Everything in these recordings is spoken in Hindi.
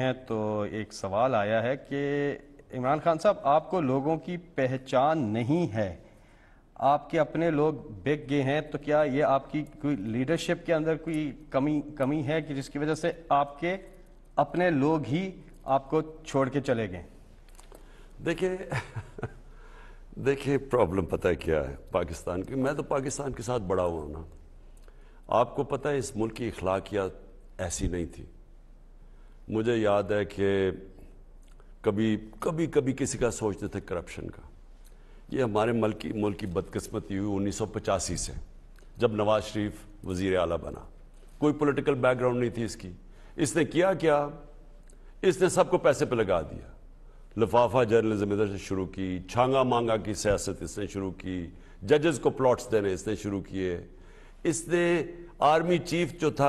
हैं तो एक सवाल आया है कि इमरान खान साहब आपको लोगों की पहचान नहीं है आपके अपने लोग बिक गए हैं तो क्या ये आपकी कोई लीडरशिप के अंदर कोई कमी कमी है कि जिसकी वजह से आपके अपने लोग ही आपको छोड़ के चले गए देखिए देखिए प्रॉब्लम पता है क्या है पाकिस्तान की मैं तो पाकिस्तान के साथ बड़ा हुआ ना आपको पता है इस मुल्क की अखलाकियात ऐसी नहीं थी मुझे याद है कि कभी कभी कभी किसी का सोचते थे करप्शन का ये हमारे मल्कि की मुल्क की बदकस्मती हुई उन्नीस सौ पचासी से जब नवाज शरीफ वज़ी अला बना कोई पॉलिटिकल बैकग्राउंड नहीं थी इसकी इसने किया क्या इसने सबको पैसे पे लगा दिया लफाफा जर्नलिज्म इधर से शुरू की छांगा मांगा की सियासत इसने शुरू की जजेस को प्लॉट्स देने इसने शुरू किए इसने आर्मी चीफ जो था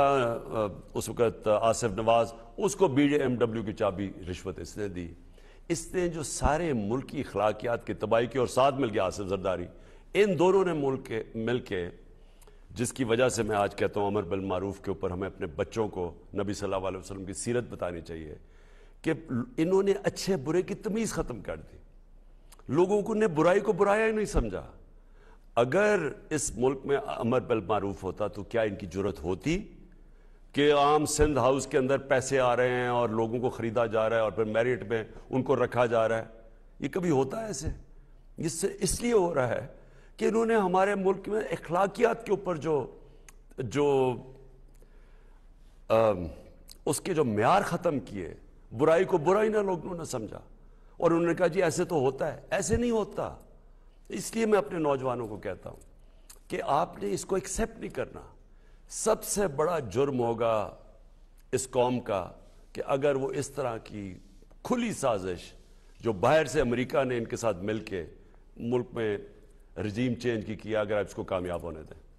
उस वक़्त आसिफ नवाज उसको बी जे एम डब्ल्यू की चाबी रिश्वत इसने दी इसने जो सारे मुल्की अखलाकियात की तबाही की और साथ मिल गया आसिफ जरदारी इन दोनों ने मुल्क मिल के जिसकी वजह से मैं आज कहता हूँ अमर बिल मारूफ के ऊपर हमें अपने बच्चों को नबी सल्लल्लाहु अलैहि वसल्लम की सीरत बतानी चाहिए कि इन्होंने अच्छे बुरे की तमीज़ ख़त्म कर दी लोगों को ने बुराई को बुराया ही नहीं समझा अगर इस मुल्क में अमर बल मारूफ होता तो क्या इनकी जरूरत होती कि आम सिंध हाउस के अंदर पैसे आ रहे हैं और लोगों को ख़रीदा जा रहा है और फिर मेरिट में उनको रखा जा रहा है ये कभी होता है ऐसे इससे इसलिए हो रहा है कि इन्होंने हमारे मुल्क में अखलाकियात के ऊपर जो जो आ, उसके जो मैार ख़त्म किए बुराई को बुराई ना लोगों ने समझा और उन्होंने कहा जी ऐसे तो होता है ऐसे नहीं होता इसलिए मैं अपने नौजवानों को कहता हूँ कि आपने इसको एक्सेप्ट नहीं करना सबसे बड़ा जुर्म होगा इस कौम का कि अगर वो इस तरह की खुली साजिश जो बाहर से अमेरिका ने इनके साथ मिलके मुल्क में रजीम चेंज की किया अगर आप इसको कामयाब होने दें